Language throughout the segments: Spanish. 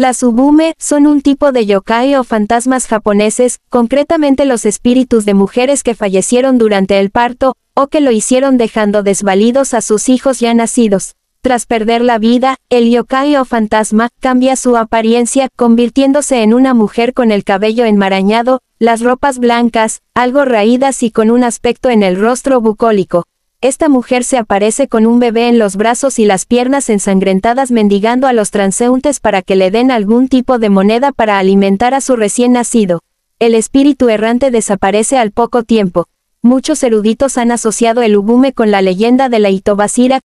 Las ubume, son un tipo de yokai o fantasmas japoneses, concretamente los espíritus de mujeres que fallecieron durante el parto, o que lo hicieron dejando desvalidos a sus hijos ya nacidos. Tras perder la vida, el yokai o fantasma cambia su apariencia, convirtiéndose en una mujer con el cabello enmarañado, las ropas blancas, algo raídas y con un aspecto en el rostro bucólico esta mujer se aparece con un bebé en los brazos y las piernas ensangrentadas mendigando a los transeúntes para que le den algún tipo de moneda para alimentar a su recién nacido. El espíritu errante desaparece al poco tiempo. Muchos eruditos han asociado el ubume con la leyenda de la Itobasira.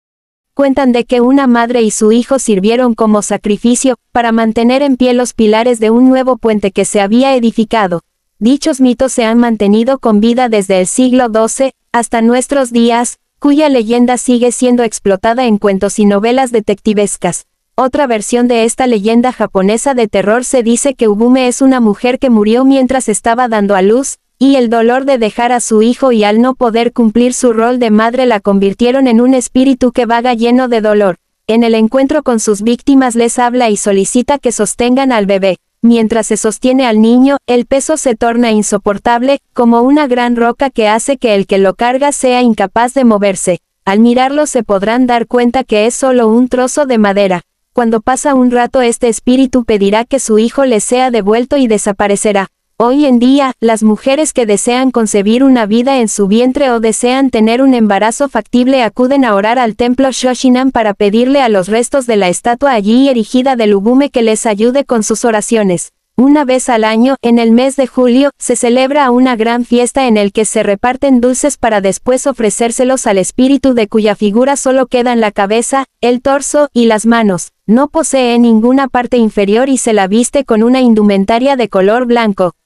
Cuentan de que una madre y su hijo sirvieron como sacrificio, para mantener en pie los pilares de un nuevo puente que se había edificado. Dichos mitos se han mantenido con vida desde el siglo XII, hasta nuestros días, cuya leyenda sigue siendo explotada en cuentos y novelas detectivescas. Otra versión de esta leyenda japonesa de terror se dice que Ubume es una mujer que murió mientras estaba dando a luz, y el dolor de dejar a su hijo y al no poder cumplir su rol de madre la convirtieron en un espíritu que vaga lleno de dolor. En el encuentro con sus víctimas les habla y solicita que sostengan al bebé. Mientras se sostiene al niño, el peso se torna insoportable, como una gran roca que hace que el que lo carga sea incapaz de moverse. Al mirarlo se podrán dar cuenta que es solo un trozo de madera. Cuando pasa un rato este espíritu pedirá que su hijo le sea devuelto y desaparecerá. Hoy en día, las mujeres que desean concebir una vida en su vientre o desean tener un embarazo factible acuden a orar al templo Shoshinan para pedirle a los restos de la estatua allí erigida de Lugume que les ayude con sus oraciones. Una vez al año, en el mes de julio, se celebra una gran fiesta en el que se reparten dulces para después ofrecérselos al espíritu de cuya figura solo quedan la cabeza, el torso y las manos. No posee ninguna parte inferior y se la viste con una indumentaria de color blanco,